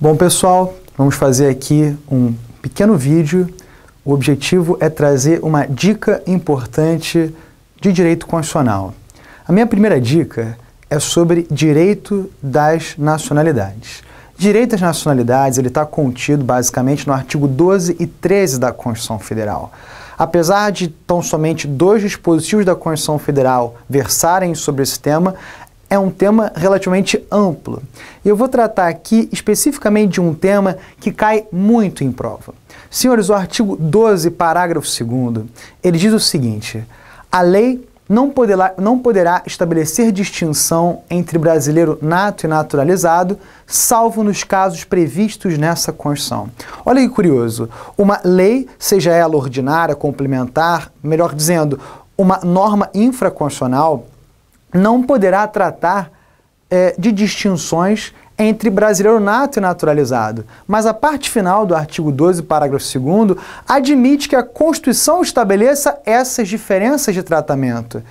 Bom, pessoal, vamos fazer aqui um pequeno vídeo. O objetivo é trazer uma dica importante de direito constitucional. A minha primeira dica é sobre direito das nacionalidades. Direito às nacionalidades ele está contido basicamente no artigo 12 e 13 da Constituição Federal. Apesar de tão somente dois dispositivos da Constituição Federal versarem sobre esse tema, é um tema relativamente amplo. Eu vou tratar aqui especificamente de um tema que cai muito em prova. Senhores, o artigo 12, parágrafo 2, ele diz o seguinte: a lei não poderá, não poderá estabelecer distinção entre brasileiro nato e naturalizado, salvo nos casos previstos nessa Constituição. Olha que curioso. Uma lei, seja ela ordinária, complementar, melhor dizendo, uma norma infraconstitucional, não poderá tratar é, de distinções entre brasileiro nato e naturalizado. Mas a parte final do artigo 12, parágrafo 2, admite que a Constituição estabeleça essas diferenças de tratamento.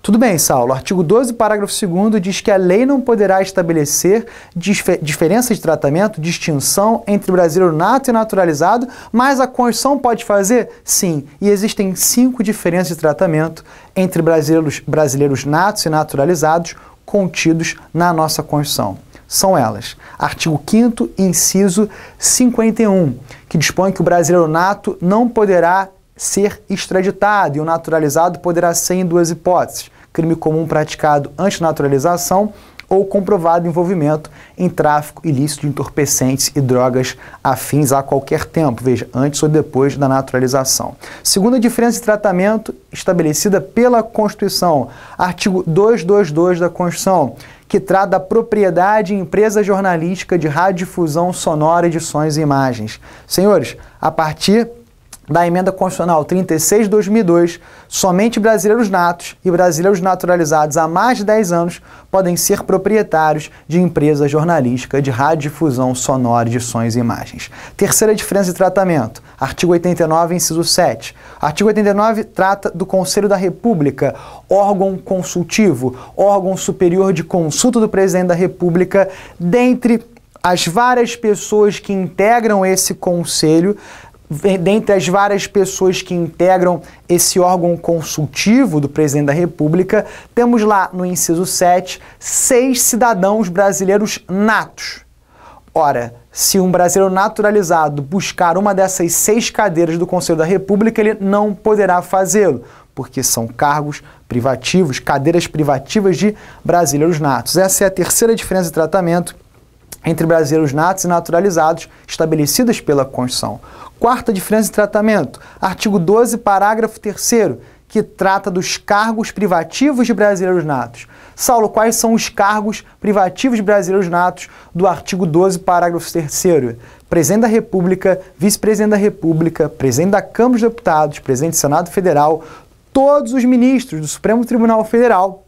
Tudo bem, Saulo. Artigo 12, parágrafo 2 diz que a lei não poderá estabelecer diferença de tratamento, distinção entre brasileiro nato e naturalizado, mas a Constituição pode fazer? Sim. E existem cinco diferenças de tratamento entre brasileiros, brasileiros natos e naturalizados contidos na nossa Constituição. São elas: artigo 5, inciso 51, que dispõe que o brasileiro nato não poderá ser extraditado e o naturalizado poderá ser em duas hipóteses: crime comum praticado antes da naturalização ou comprovado envolvimento em tráfico ilícito de entorpecentes e drogas afins a qualquer tempo, veja, antes ou depois da naturalização. Segunda diferença de tratamento estabelecida pela Constituição, artigo 222 da Constituição, que trata da propriedade em empresa jornalística de radiodifusão sonora, edições e imagens. Senhores, a partir da Emenda Constitucional 36 de 2002, somente brasileiros natos e brasileiros naturalizados há mais de 10 anos podem ser proprietários de empresa jornalística de radiodifusão sonora de sons e imagens. Terceira diferença de tratamento, artigo 89, inciso 7. Artigo 89 trata do Conselho da República, órgão consultivo, órgão superior de consulta do presidente da República, dentre as várias pessoas que integram esse conselho, dentre as várias pessoas que integram esse órgão consultivo do presidente da República, temos lá no inciso 7 seis cidadãos brasileiros natos. Ora, se um brasileiro naturalizado buscar uma dessas seis cadeiras do Conselho da República, ele não poderá fazê-lo, porque são cargos privativos, cadeiras privativas de brasileiros natos. Essa é a terceira diferença de tratamento entre brasileiros natos e naturalizados estabelecidas pela Constituição. Quarta diferença de tratamento, artigo 12, parágrafo 3 que trata dos cargos privativos de brasileiros natos. Saulo, quais são os cargos privativos de brasileiros natos do artigo 12, parágrafo 3 Presidente da República, Vice-Presidente da República, Presidente da Câmara dos Deputados, Presidente do Senado Federal, todos os ministros do Supremo Tribunal Federal,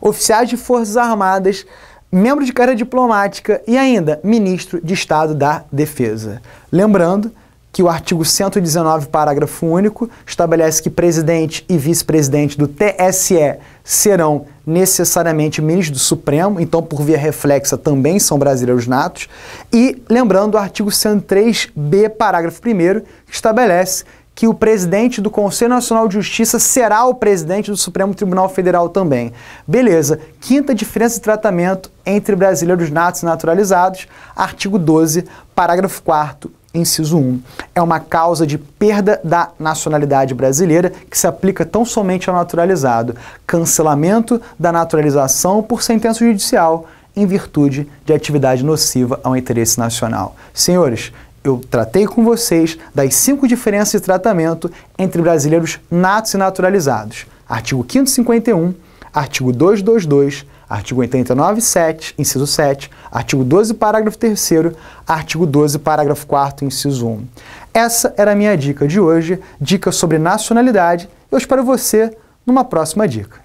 oficiais de Forças Armadas, membro de carreira diplomática e ainda ministro de Estado da Defesa. Lembrando que o artigo 119, parágrafo único, estabelece que presidente e vice-presidente do TSE serão necessariamente ministros do Supremo, então, por via reflexa, também são brasileiros natos. E, lembrando, o artigo 103b, parágrafo 1, estabelece que o presidente do Conselho Nacional de Justiça será o presidente do Supremo Tribunal Federal também. Beleza, quinta diferença de tratamento entre brasileiros natos e naturalizados, artigo 12, parágrafo 4 inciso 1. É uma causa de perda da nacionalidade brasileira que se aplica tão somente ao naturalizado. Cancelamento da naturalização por sentença judicial em virtude de atividade nociva ao interesse nacional. Senhores, eu tratei com vocês das cinco diferenças de tratamento entre brasileiros natos e naturalizados. Artigo 551, artigo 222, artigo 89, 7, inciso 7, artigo 12, parágrafo 3 artigo 12, parágrafo 4 inciso 1. Essa era a minha dica de hoje, dica sobre nacionalidade. Eu espero você numa próxima dica.